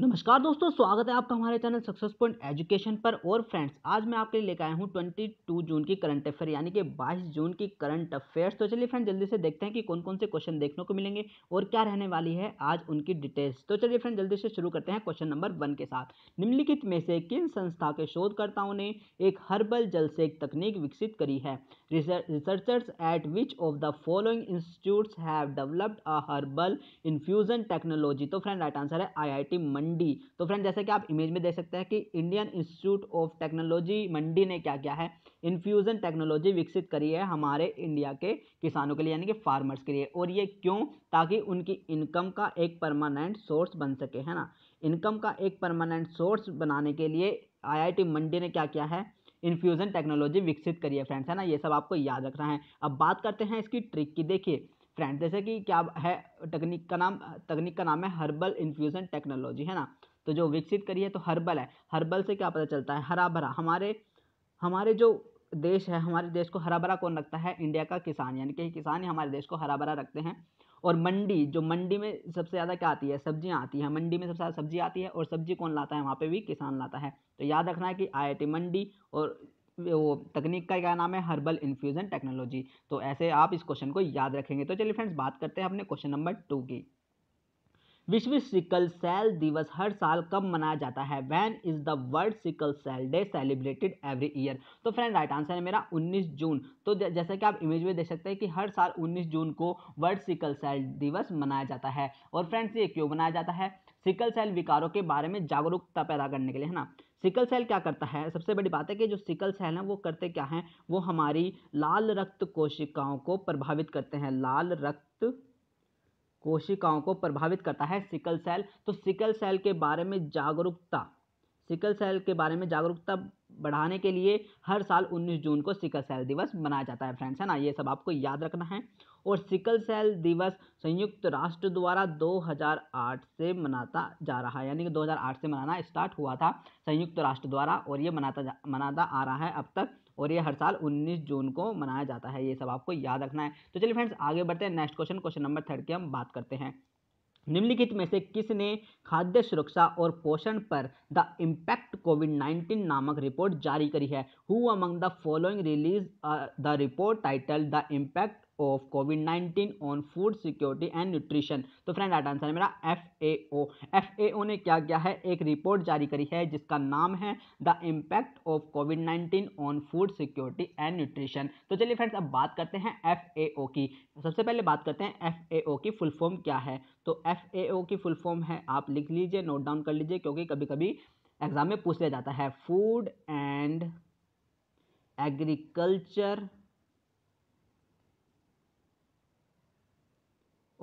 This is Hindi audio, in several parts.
नमस्कार दोस्तों स्वागत है आपका हमारे चैनल सक्सेस पॉइंट एजुकेशन पर और फ्रेंड्स आज मैं आपके लिए लेकर आया हूँ 22 जून की करंट अफेयर यानी कि 22 जून की करंट अफेयर्स तो चलिए फ्रेंड जल्दी से देखते हैं कि कौन कौन से क्वेश्चन देखने को मिलेंगे और क्या रहने वाली है आज उनकी डिटेल्स तो चलिए फ्रेंड जल्दी से शुरू करते हैं क्वेश्चन नंबर वन के साथ निम्नलिखित में से किन संस्था के शोधकर्ताओं ने एक हर्बल जल से एक तकनीक विकसित करी है researchers at which of the following institutes have developed a herbal infusion technology तो फ्रेंड राइट आंसर है आई आई मंडी तो फ्रेंड जैसे कि आप इमेज में देख सकते हैं कि Indian institute of Technology Mandi ने क्या किया है इन्फ्यूज़न टेक्नोलॉजी विकसित करी है हमारे इंडिया के किसानों के लिए यानी कि फार्मर्स के लिए और ये क्यों ताकि उनकी इनकम का एक परमानेंट सोर्स बन सके है ना इनकम का एक परमानेंट सोर्स बनाने के लिए आई मंडी ने क्या किया है इन्फ्यूज़न टेक्नोलॉजी विकसित करी है फ्रेंड्स है ना ये सब आपको याद रखना है अब बात करते हैं इसकी ट्रिक की देखिए फ्रेंड जैसे कि क्या है तकनीक का नाम तकनीक का नाम है हर्बल इन्फ्यूज़न टेक्नोलॉजी है ना तो जो विकसित करी तो है तो हर्बल है हर्बल से क्या पता चलता है हरा भरा हमारे हमारे जो देश है हमारे देश को हरा भरा कौन रखता है इंडिया का किसान यानी कि किसान ही हमारे देश को हरा भरा रखते हैं और मंडी जो मंडी में सबसे ज़्यादा क्या आती है सब्जियाँ आती हैं मंडी में सबसे ज़्यादा सब्जी आती है और सब्जी कौन लाता है वहाँ पे भी किसान लाता है तो याद रखना है कि आईआईटी मंडी और वो तकनीक का क्या नाम है हर्बल इन्फ्यूज़न टेक्नोलॉजी तो ऐसे आप इस क्वेश्चन को याद रखेंगे तो चलिए फ्रेंड्स बात करते हैं अपने क्वेश्चन नंबर टू की विश्व सिकल सेल दिवस हर साल कब मनाया जाता है when is the world sickle cell day celebrated every year तो फ्रेंड राइट आंसर है मेरा 19 जून तो जैसा कि आप इमेज में देख सकते हैं कि हर साल 19 जून को वर्ल्ड सिकल सेल दिवस मनाया जाता है और फ्रेंड्स ये क्यों मनाया जाता है सिकल सेल विकारों के बारे में जागरूकता पैदा करने के लिए है ना सिकल सेल क्या करता है सबसे बड़ी बात है कि जो सिकल सेल है वो करते क्या हैं वो हमारी लाल रक्त कोशिकाओं को प्रभावित करते हैं लाल रक्त कोशिकाओं को प्रभावित करता है सिकल सेल तो सिकल सेल के बारे में जागरूकता सिकल सेल के बारे में जागरूकता बढ़ाने के लिए हर साल 19 जून को सिकल सेल दिवस मनाया जाता है फ्रेंड्स है ना ये सब आपको याद रखना है और सिकल सेल दिवस संयुक्त राष्ट्र द्वारा 2008 से मनाता जा रहा है यानी कि 2008 से मनाना स्टार्ट हुआ था संयुक्त राष्ट्र द्वारा और ये मनाता जा मनाता आ रहा है अब तक और ये हर साल 19 जून को मनाया जाता है ये सब आपको याद रखना है तो चलिए फ्रेंड्स आगे बढ़ते हैं next question question number third की हम बात करते हैं निम्नलिखित में से किसने खाद्य सुरक्षा और पोषण पर द इम्पैक्ट कोविड 19 नामक रिपोर्ट जारी करी है who among the following released the report titled the impact of COVID nineteen on food security and nutrition तो फ्रेंड राइट आंसर है मेरा F A O F A ओ ने क्या किया है एक रिपोर्ट जारी करी है जिसका नाम है the impact of COVID nineteen on food security and nutrition तो चलिए फ्रेंड्स अब बात करते हैं एफ ए ओ की सबसे पहले बात करते हैं एफ ए ओ की फुल फॉर्म क्या है तो एफ ए ओ की फुल फॉर्म है आप लिख लीजिए नोट डाउन कर लीजिए क्योंकि कभी कभी एग्जाम में पूछ लिया जाता है food and agriculture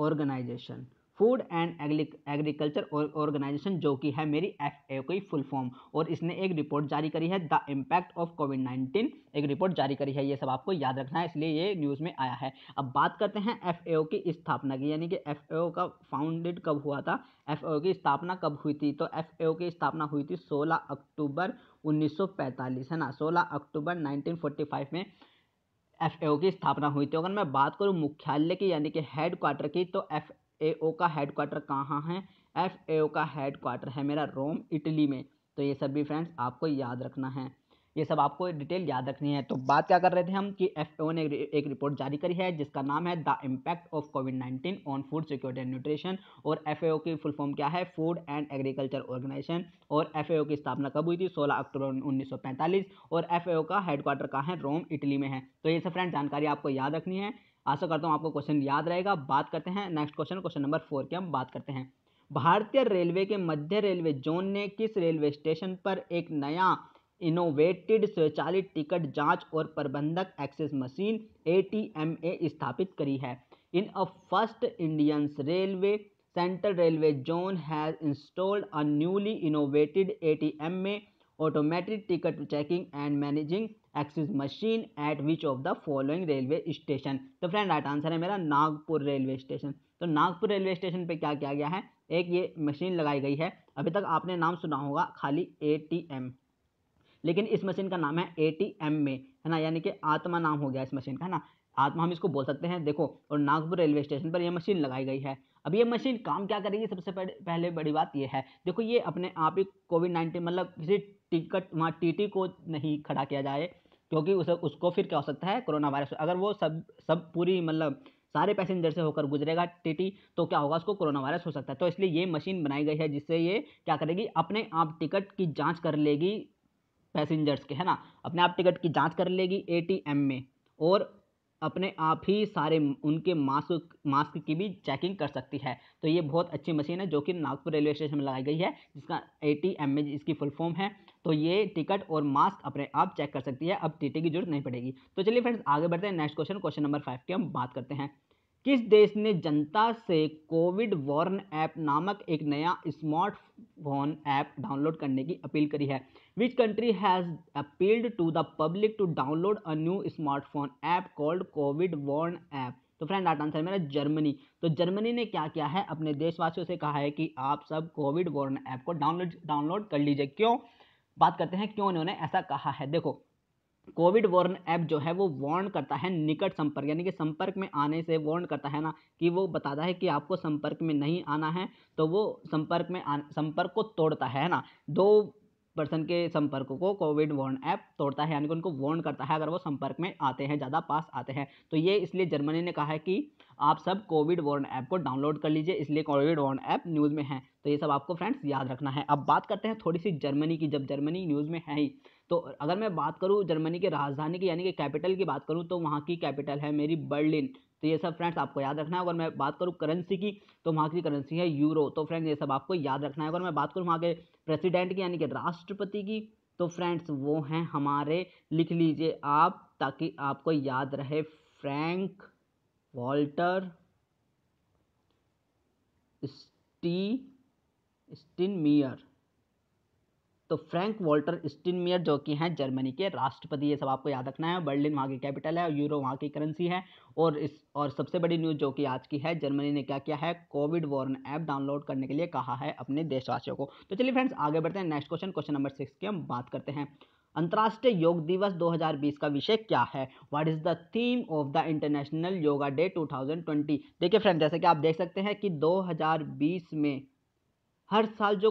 organisation food and agriculture organisation जो कि है मेरी एफ की फुल फॉर्म और इसने एक रिपोर्ट जारी करी है the impact of Covid nineteen एक रिपोर्ट जारी करी है ये सब आपको याद रखना है इसलिए ये न्यूज़ में आया है अब बात करते हैं एफ की स्थापना की यानी कि एफ का फाउंडेड कब हुआ था एफ की स्थापना कब हुई थी तो एफ की स्थापना हुई थी सोलह अक्टूबर पैंतालीस है ना सोलह अक्टूबर फाइव में एफ की स्थापना हुई थी अगर मैं बात करूँ मुख्यालय की यानी कि हेड क्वार्टर की तो एफ का हेड क्वार्टर कहाँ है एफ का हेड क्वार्टर है मेरा रोम इटली में तो ये सब भी फ्रेंड्स आपको याद रखना है ये सब आपको डिटेल याद रखनी है तो बात क्या कर रहे थे हम कि एफ ने एक रिपोर्ट जारी करी है जिसका नाम है the impact of Covid nineteen on food security and nutrition और एफ की फुल फॉर्म क्या है फूड एंड एग्रीकल्चर ऑर्गेनाइजेशन और एफ की स्थापना कब हुई थी सोलह अक्टूबर उन्नीस और एफ का हेडक्वार्टर कहाँ है रोम इटली में है तो ये सब फ्रेंड जानकारी आपको याद रखनी है आशा करता हूँ आपको क्वेश्चन याद रहेगा बात करते हैं next question question number four की हम बात करते हैं भारतीय रेलवे के मध्य रेलवे जोन ने किस रेलवे स्टेशन पर एक नया इनोवेटेड स्वचालित टिकट जांच और प्रबंधक एक्सेस मशीन ए स्थापित करी है in a first Indians railway central railway zone has installed a newly innovated a में automatic ticket checking and managing access machine at which of the following railway station तो फ्रेंड राइट आंसर है मेरा नागपुर रेलवे स्टेशन तो नागपुर रेलवे स्टेशन पर क्या किया गया है एक ये मशीन लगाई गई है अभी तक आपने नाम सुना होगा खाली ए लेकिन इस मशीन का नाम है ए टी एम में है ना यानी कि आत्मा नाम हो गया इस मशीन का है ना आत्मा हम इसको बोल सकते हैं देखो और नागपुर रेलवे स्टेशन पर यह मशीन लगाई गई है अब ये मशीन काम क्या करेगी सबसे पहले बड़ी बात ये है देखो ये अपने आप ही कोविड नाइन्टीन मतलब किसी टिकट वहाँ टीटी को नहीं खड़ा किया जाए क्योंकि उसे उसको फिर क्या हो सकता है कोरोना वायरस अगर वो सब सब पूरी मतलब सारे पैसेंजर से होकर गुजरेगा टीटी तो क्या होगा उसको कोरोना वायरस हो सकता है तो इसलिए ये मशीन बनाई गई है जिससे ये क्या करेगी अपने आप टिकट की जाँच कर लेगी पैसेंजर्स के है ना अपने आप टिकट की जांच कर लेगी एटीएम में और अपने आप ही सारे उनके मास्क मास्क की भी चेकिंग कर सकती है तो ये बहुत अच्छी मशीन है जो कि नागपुर रेलवे स्टेशन में लगाई गई है जिसका एटीएम में इसकी फुल फॉर्म है तो ये टिकट और मास्क अपने आप चेक कर सकती है अब टीटी की जरूरत नहीं पड़ेगी तो चलिए फ्रेंड्स आगे बढ़ते हैं next question question number five की हम बात करते हैं किस देश ने जनता से कोविड वॉर्न ऐप नामक एक नया स्मार्टफोन ऐप डाउनलोड करने की अपील करी है which country has appealed to the public to download a new smartphone app called covid warn app तो फ्रेंड आट आंसर मेरा जर्मनी तो जर्मनी ने क्या किया है अपने देशवासियों से कहा है कि आप सब कोविड वॉर्न ऐप को डाउनलोड डाउनलोड कर लीजिए क्यों बात करते हैं क्यों उन्होंने ऐसा कहा है देखो कोविड वॉर्न ऐप जो है वो वार्न करता है निकट संपर्क यानी कि संपर्क में आने से वार्न करता है ना कि वो बताता है कि आपको संपर्क में नहीं आना है तो वो संपर्क में आ, संपर्क को तोड़ता है ना दो पर्सन के संपर्क को कोविड वॉर्न ऐप तोड़ता है यानी कि उनको वॉर्न करता है अगर वो संपर्क में आते हैं ज़्यादा पास आते हैं तो ये इसलिए जर्मनी ने कहा है कि आप सब कोविड वॉर्न ऐप को डाउनलोड कर लीजिए इसलिए कोविड वॉर्न ऐप न्यूज़ में है तो ये सब आपको फ्रेंड्स याद रखना है अब बात करते हैं थोड़ी सी जर्मनी की जब जर्मनी न्यूज़ में है ही तो अगर मैं बात करूँ जर्मनी की राजधानी की यानी कि कैपिटल की बात करूँ तो वहाँ की कैपिटल है मेरी बर्लिन तो ये सब फ्रेंड्स आपको याद रखना है अगर मैं बात करूँ करेंसी की तो वहाँ की करेंसी है यूरो तो फ्रेंड्स ये सब आपको याद रखना है अगर मैं बात करूँ वहाँ के प्रेसिडेंट की यानी कि राष्ट्रपति की तो फ्रेंड्स वो हैं हमारे लिख लीजिए आप ताकि आपको याद रहे फ्रैंक वॉल्टर स्टी स्टिनमियर तो फ्रैंक वॉल्टर स्टिनमियर जो कि हैं जर्मनी के राष्ट्रपति ये सब आपको याद रखना है बर्लिन वहाँ की कैपिटल है और यूरो वहाँ की करेंसी है और इस और सबसे बड़ी न्यूज़ जो कि आज की है जर्मनी ने क्या किया है कोविड वॉर्न ऐप डाउनलोड करने के लिए कहा है अपने देशवासियों को तो चलिए फ्रेंड्स आगे बढ़ते हैं next question question number six की हम बात करते हैं अंतर्राष्ट्रीय योग दिवस 2020 का विषय क्या है what is the theme of the international yoga day 2020 देखिए फ्रेंड जैसे कि आप देख सकते हैं कि 2020 में हर साल जो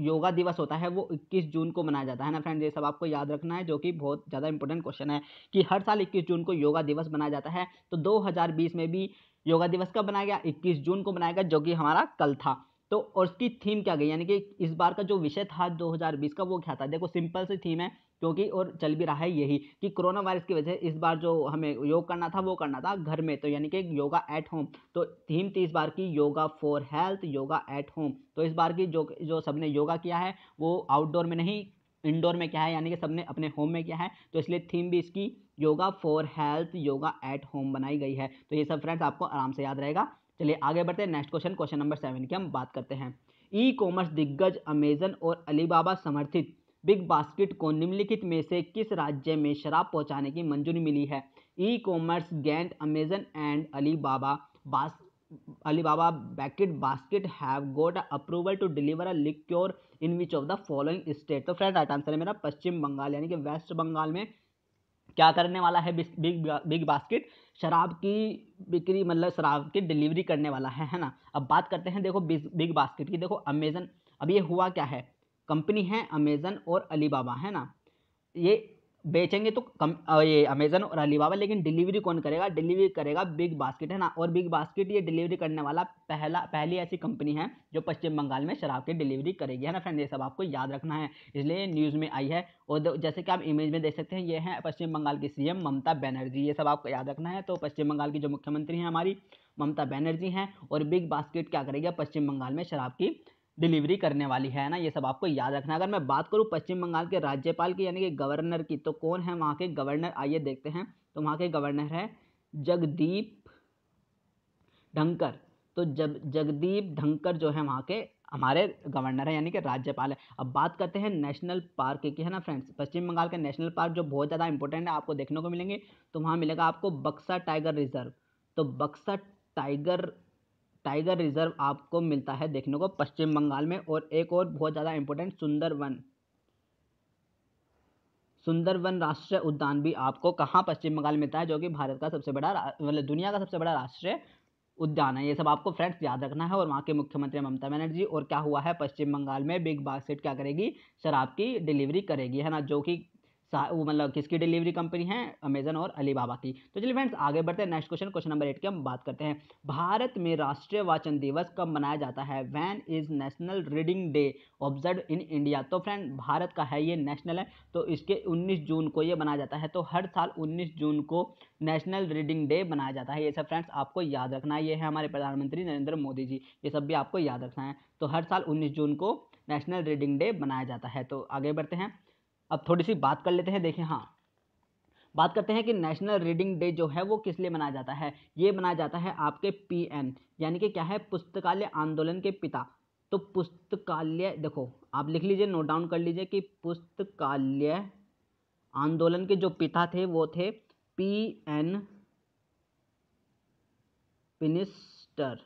योगा दिवस होता है वो 21 जून को मनाया जाता है ना फ्रेंड ये सब आपको याद रखना है जो कि बहुत ज़्यादा इंपॉर्टेंट क्वेश्चन है कि हर साल 21 जून को योगा दिवस मनाया जाता है तो 2020 में भी योगा दिवस कब मनाया गया 21 जून को मनाया गया जो कि हमारा कल था तो और उसकी थीम क्या गई यानी कि इस बार का जो विषय था दो का वो क्या था देखो सिंपल सी थीम है क्योंकि और चल भी रहा है यही कि कोरोना वायरस की वजह से इस बार जो हमें योग करना था वो करना था घर में तो यानी कि योगा एट होम तो थीम थी इस बार की yoga for health yoga at home तो इस बार की जो जो सबने योगा किया है वो आउटडोर में नहीं इंडोर में क्या है यानी कि सबने अपने होम में क्या है तो इसलिए थीम भी इसकी yoga for health yoga at home बनाई गई है तो ये सब फ्रेंड्स आपको आराम से याद रहेगा चलिए आगे बढ़ते हैं next question question number seven की हम बात करते हैं ई कॉमर्स दिग्गज अमेजन और अलीबाबा समर्थित बिग बास्केट को निम्नलिखित में से किस राज्य में शराब पहुंचाने की मंजूरी मिली है e commerce giant Amazon and Alibaba बास अलीबाबा बैकेट basket have got approval to deliver a liquor in which of the following state तो फ्रेंड राइट आंसर है मेरा पश्चिम बंगाल यानी कि वेस्ट बंगाल में क्या करने वाला है बिग बिग बास्केट शराब की बिक्री मतलब शराब की डिलीवरी करने वाला है है ना अब बात करते हैं देखो बिग बास्केट की देखो अमेजन अब ये हुआ क्या है कंपनी है अमेजन और अलीबाबा है ना ये बेचेंगे तो कम ये अमेजन और अलीबाबा लेकिन डिलीवरी कौन करेगा डिलीवरी करेगा बिग बास्केट है ना और बिग बास्केट ये डिलीवरी करने वाला पहला पहली ऐसी कंपनी है जो पश्चिम बंगाल में शराब की डिलीवरी करेगी है ना फ्रेंड ये सब आपको याद रखना है इसलिए न्यूज़ में आई है और जैसे कि आप इमेज में देख सकते हैं ये है पश्चिम बंगाल की सी ममता बनर्जी ये सब आपको याद रखना है तो पश्चिम बंगाल की जो मुख्यमंत्री हैं हमारी ममता बनर्जी हैं और बिग बास्केट क्या करेगी पश्चिम बंगाल में शराब की डिलीवरी करने वाली है ना ये सब आपको याद रखना अगर मैं बात करूँ पश्चिम बंगाल के राज्यपाल की यानी कि गवर्नर की तो कौन है वहाँ के गवर्नर आइए देखते हैं तो वहाँ के गवर्नर है जगदीप ढंकर तो जब जगदीप ढंकर जो है वहाँ के हमारे गवर्नर है यानी कि राज्यपाल है अब बात करते हैं नेशनल पार्क की है ना फ्रेंड्स पश्चिम बंगाल के नेशनल पार्क जो बहुत ज़्यादा इंपॉर्टेंट है आपको देखने को मिलेंगे तो वहाँ मिलेगा आपको बक्सा टाइगर रिजर्व तो बक्सा टाइगर टाइगर रिजर्व आपको मिलता है देखने को पश्चिम बंगाल में और एक और बहुत ज़्यादा इंपॉर्टेंट सुंदरवन सुंदरवन राष्ट्रीय उद्यान भी आपको कहाँ पश्चिम बंगाल में मिलता है जो कि भारत का सबसे बड़ा मतलब दुनिया का सबसे बड़ा राष्ट्रीय उद्यान है ये सब आपको फ्रेंड्स याद रखना है और वहाँ के मुख्यमंत्री ममता बनर्जी और क्या हुआ है पश्चिम बंगाल में बिग बास्केट क्या करेगी शराब की डिलीवरी करेगी है ना जो कि वो मतलब किसकी डिलीवरी कंपनी है अमेजन और अलीबाबा की तो चलिए फ्रेंड्स आगे बढ़ते हैं next question question number eight की हम बात करते हैं भारत में राष्ट्रीय वाचन दिवस कब मनाया जाता है when is national reading day observe in India तो फ्रेंड भारत का है ये नेशनल है तो इसके उन्नीस जून को ये मनाया जाता है तो हर साल उन्नीस जून को नेशनल रीडिंग डे मनाया जाता है ये सब फ्रेंड्स आपको याद रखना है ये है हमारे प्रधानमंत्री नरेंद्र मोदी जी ये सब भी आपको याद रखना है तो हर साल उन्नीस जून को नेशनल रीडिंग डे मनाया जाता है तो आगे बढ़ते हैं अब थोड़ी सी बात कर लेते हैं देखें हाँ बात करते हैं कि नेशनल रीडिंग डे जो है वो किस लिए मनाया जाता है ये मनाया जाता है आपके पीएन यानी कि क्या है पुस्तकालय आंदोलन के पिता तो पुस्तकालय देखो आप लिख लीजिए नोट डाउन कर लीजिए कि पुस्तकालय आंदोलन के जो पिता थे वो थे पी एन पिनिस्टर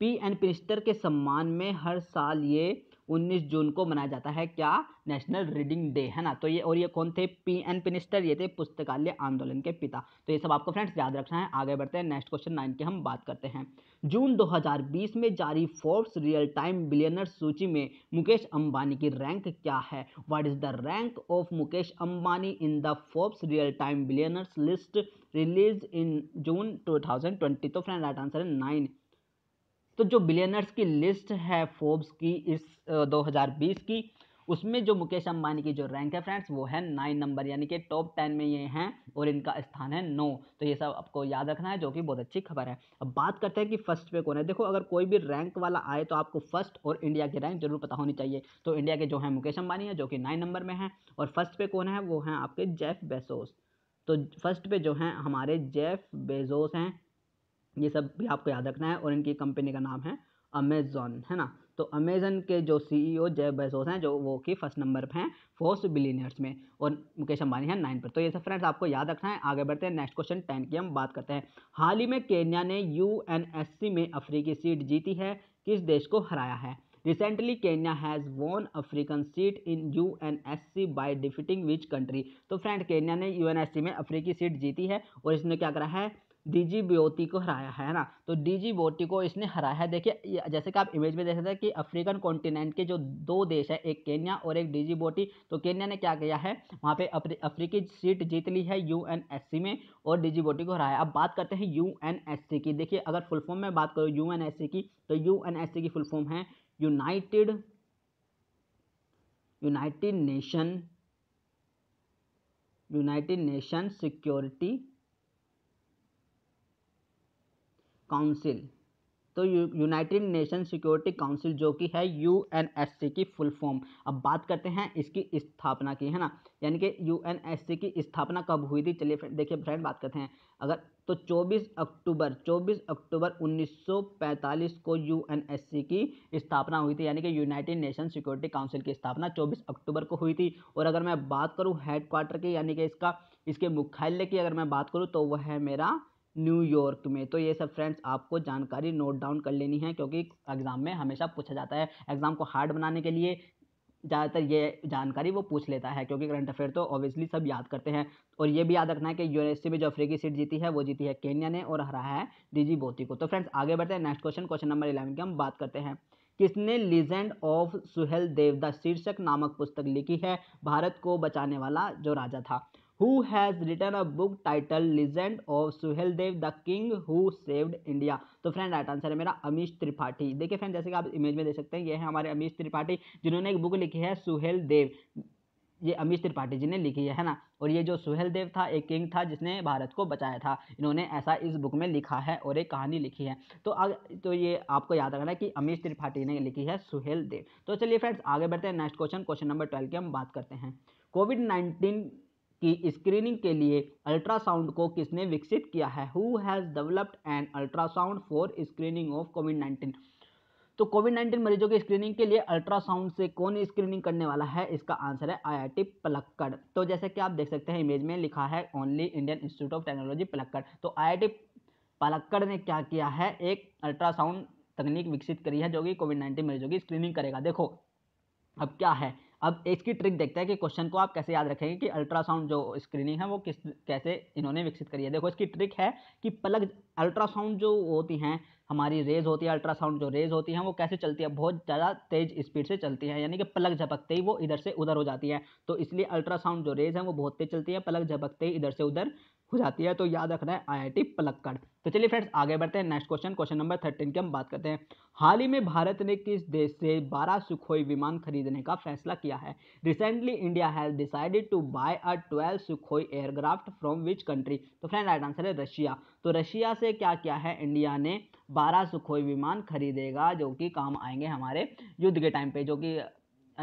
पी एन पिनिस्टर के सम्मान में हर साल ये 19 जून को मनाया जाता है क्या नेशनल रीडिंग डे है ना तो ये और ये कौन थे पी एन पिनिस्टर ये थे पुस्तकालय आंदोलन के पिता तो ये सब आपको फ्रेंड्स याद रखना है आगे बढ़ते हैं नेक्स्ट क्वेश्चन नाइन की हम बात करते हैं जून 2020 में जारी फोर्ब्स रियल टाइम बिलियनर सूची में मुकेश अंबानी की रैंक क्या है what is the rank of Mukesh Ambani in the Forbes real time billionaires list release in June 2020 तो फ्रेंड राइट आंसर है नाइन तो जो बिलियनर्स की लिस्ट है फोर्ब्स की इस 2020 की उसमें जो मुकेश अंबानी की जो रैंक है फ्रेंड्स वो है नाइन नंबर यानी कि टॉप टेन में ये हैं और इनका स्थान है नौ तो ये सब आपको याद रखना है जो कि बहुत अच्छी खबर है अब बात करते हैं कि फर्स्ट पे कौन है देखो अगर कोई भी रैंक वाला आए तो आपको फर्स्ट और इंडिया की रैंक जरूर पता होनी चाहिए तो इंडिया के जो हैं मुकेश अंबानी है जो कि नाइन नंबर में है और फर्स्ट पे कौन है वो हैं आपके जेफ बेसोस तो फर्स्ट पे जो हैं हमारे जेफ बेजोस हैं ये सब भी आपको याद रखना है और इनकी कंपनी का नाम है अमेजोन है ना तो अमेजन के जो सीईओ जय बेसोस हैं जो वो कि फर्स्ट नंबर पर हैं फोर्स बिलीनियर्स में और मुकेश अंबानी हैं नाइन पर तो ये सब फ्रेंड्स आपको याद रखना है आगे बढ़ते हैं नेक्स्ट क्वेश्चन टेन की हम बात करते हैं हाल ही में केन्या ने यू में अफ्रीकी सीट जीती है किस देश को हराया है recently Kenya has won African seat in U N S C by defeating which country तो फ्रेंड केन्या ने यू एन एस सी में अफ्रीकी सीट जीती है और इसने क्या करा है डीजी ब्योती को हराया है ना तो डीजी ब्योती को इसने हराया है देखिए जैसे कि आप इमेज में देख सकते हैं कि अफ्रीकन कॉन्टिनेंट के जो दो देश है एक केन्या और एक डीजी ब्योती तो केन्या ने क्या किया है वहाँ पे अफ्रीकी सीट जीत ली है यू में और डीजी ब्योती को हराया अब बात करते हैं यू की देखिए अगर फुल फॉर्म में बात करूँ यू की तो यू की फुल फॉर्म है united united nation united nation security council तो यूनाइटेड नेशन सिक्योरिटी काउंसिल जो कि है यू की फुल फॉर्म अब बात करते हैं इसकी स्थापना की है ना यानी कि यू की स्थापना कब हुई थी चलिए फ्रेंड देखिए फ्रेंड बात करते हैं अगर तो 24 अक्टूबर 24 अक्टूबर 1945 को यू की स्थापना हुई थी यानी कि यूनाइटेड नेशन सिक्योरिटी काउंसिल की स्थापना 24 अक्टूबर को हुई थी और अगर मैं बात करूँ हेडक्वार्टर की यानी कि इसका इसके मुख्यालय की अगर मैं बात करूँ तो वह है मेरा न्यूयॉर्क में तो ये सब फ्रेंड्स आपको जानकारी नोट डाउन कर लेनी है क्योंकि एग्ज़ाम में हमेशा पूछा जाता है एग्ज़ाम को हार्ड बनाने के लिए ज़्यादातर ये जानकारी वो पूछ लेता है क्योंकि करंट अफेयर तो ऑब्वियसली सब याद करते हैं और ये भी याद रखना है कि यूनिवर्सिटी में जो अफ्रीकी सीट जीती है वो जीती है केन्या ने और हरा है डीजी बोती को तो फ्रेंड्स आगे बढ़ते हैं next question question number eleven की हम बात करते हैं किसने लीजेंड ऑफ सुहेल देवदा शीर्षक नामक पुस्तक लिखी है भारत को बचाने वाला जो राजा था who has written a book titled legend of dev the king who saved India तो फ्रेंड राइट आंसर है मेरा अमीश त्रिपाठी देखिए फ्रेंड जैसे कि आप इमेज में देख सकते हैं ये है हमारे अमीश त्रिपाठी जिन्होंने एक बुक लिखी है सुहेल देव ये अमीश त्रिपाठी जी ने लिखी है ना और ये जो सुहेल देव था एक किंग था जिसने भारत को बचाया था इन्होंने ऐसा इस बुक में लिखा है और एक कहानी लिखी है तो अग, तो ये आपको याद रखना है कि अमीश त्रिपाठी ने लिखी है सुहेल देव तो चलिए फ्रेंड्स आगे बढ़ते हैं next question question number twelve की हम बात करते हैं कोविड नाइन्टीन की स्क्रीनिंग के लिए अल्ट्रासाउंड को किसने विकसित किया है who has developed an ultrasound for screening of Covid nineteen तो कोविड नाइन्टीन मरीजों की स्क्रीनिंग के लिए अल्ट्रासाउंड से कौन स्क्रीनिंग करने वाला है इसका आंसर है आईआईटी पलक्कड़ तो जैसे कि आप देख सकते हैं इमेज में लिखा है only Indian institute of technology Palakkad तो आईआईटी पलक्कड़ ने क्या किया है एक अल्ट्रासाउंड तकनीक विकसित करी है जो कि कोविड नाइन्टीन मरीजों की स्क्रीनिंग करेगा देखो अब क्या है अब इसकी ट्रिक देखते हैं कि क्वेश्चन को आप कैसे याद रखेंगे कि अल्ट्रासाउंड जो स्क्रीनिंग है वो किस कैसे इन्होंने विकसित करी है देखो इसकी ट्रिक है कि प्लग अल्ट्रासाउंड जो होती हैं हमारी रेज होती है अल्ट्रासाउंड जो रेज होती हैं वो कैसे चलती है बहुत ज़्यादा तेज स्पीड से चलती है यानी कि प्लग झपकते ही वो इधर से उधर हो जाती है तो इसलिए अल्ट्रासाउंड जो रेज है वो बहुत तेज चलती है प्लग झपकते ही इधर से उधर हो जाती है तो याद रखना है आईआईटी पलक्कड़ तो चलिए फ्रेंड्स आगे बढ़ते हैं next question question number thirteen की हम बात करते हैं हाल ही में भारत ने किस देश से 12 सुखोई विमान खरीदने का फैसला किया है recently India has decided to buy a 12 Sukhoi aircraft from which country तो फ्रेंड राइट आंसर है रशिया तो रशिया से क्या क्या है इंडिया ने 12 सुखोई विमान खरीदेगा जो कि काम आएंगे हमारे युद्ध के टाइम पे जो कि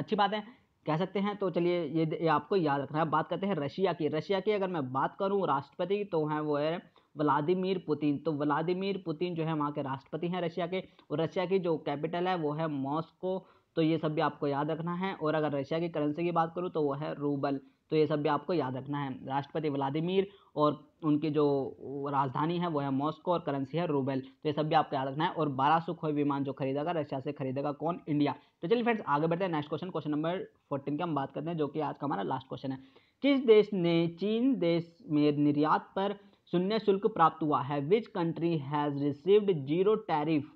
अच्छी बात है कह सकते हैं तो चलिए ये, ये आपको याद रखना है बात करते हैं रशिया की रशिया की अगर मैं बात करूँ राष्ट्रपति तो हैं वो है व्लादिमिर पुतिन तो व्लादिमिर पुतिन जो है वहाँ के राष्ट्रपति हैं रशिया के और रशिया की जो कैपिटल है वो है मॉस्को तो ये सब भी आपको याद रखना है और अगर रशिया की करेंसी की बात करूँ तो वो है रूबल तो ये सब भी आपको याद रखना है राष्ट्रपति व्लादिमिर और उनकी जो राजधानी है वो है मॉस्को और करेंसी है रूबेल तो ये सब भी आपको याद रखना है और बारह सौ खोई विमान जो खरीदेगा रशिया से खरीदेगा कौन इंडिया तो चलिए फ्रेंड्स आगे बढ़ते हैं next question question number fourteen की हम बात करते हैं जो कि आज का हमारा लास्ट क्वेश्चन है किस देश ने चीन देश में निर्यात पर शून्य शुल्क प्राप्त हुआ है which country has received zero tariff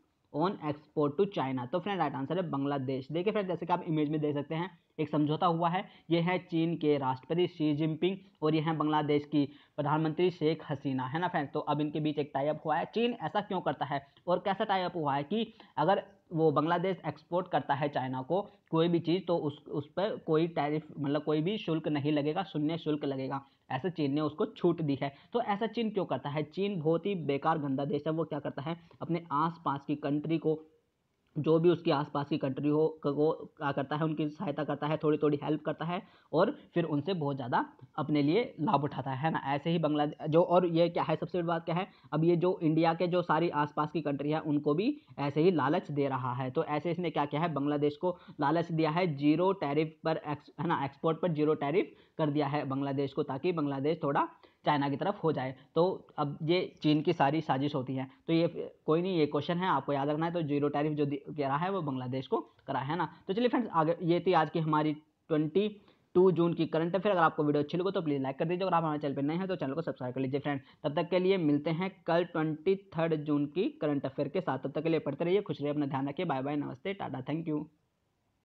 on export to China तो फ्रेंड राइट आंसर है बांग्लादेश देखिए फ्रेंड जैसे कि आप इमेज में देख सकते हैं एक समझौता हुआ है ये है चीन के राष्ट्रपति शी जिनपिंग और ये है बांग्लादेश की प्रधानमंत्री शेख हसीना है ना फ्रेंड्स तो अब इनके बीच एक टाइप हुआ है चीन ऐसा क्यों करता है और कैसा टाइप हुआ है कि अगर वो बांग्लादेश एक्सपोर्ट करता है चाइना को कोई भी चीज़ तो उस उस पर कोई टैरिफ मतलब कोई भी शुल्क नहीं लगेगा शून्य शुल्क लगेगा ऐसा चीन ने उसको छूट दी है तो ऐसा चीन क्यों करता है चीन बहुत ही बेकार गंदा देश है वो क्या करता है अपने आस पास की कंट्री को जो भी उसके आसपास की कंट्री हो वो क्या करता है उनकी सहायता करता है थोड़ी थोड़ी हेल्प करता है और फिर उनसे बहुत ज़्यादा अपने लिए लाभ उठाता है ना ऐसे ही बांग्लादेश जो और ये क्या है सबसे बड़ी बात क्या है अब ये जो इंडिया के जो सारी आसपास की कंट्री है उनको भी ऐसे ही लालच दे रहा है तो ऐसे इसने क्या किया है बांग्लादेश को लालच दिया है जीरो टैरिफ पर है ना एक्सपोर्ट पर जीरो टैरिफ कर दिया है बांग्लादेश को ताकि बांग्लादेश थोड़ा चाइना की तरफ हो जाए तो अब ये चीन की सारी साजिश होती है तो ये कोई नहीं ये क्वेश्चन है आपको याद रखना है तो जीरो टैरिफ जो कह रहा है वो बांग्लादेश को करा है ना तो चलिए फ्रेंड्स आगे ये थी आज की हमारी ट्वेंटी टू जून की करंट अफेयर अगर आपको वीडियो अच्छी लगे तो प्लीज़ लाइक कर दीजिए अगर आप हमारे चैनल पर नए हैं तो चैनल को सब्सक्राइब कर लीजिए फ्रेंड तब तक के लिए मिलते हैं कल ट्वेंटी थर्ड जून की करंट अफेयर के साथ तब तक के लिए पढ़ते रहिए खुश रहिए अपना ध्यान रखिए बाय बाय नमस्ते टाटा थैंक यू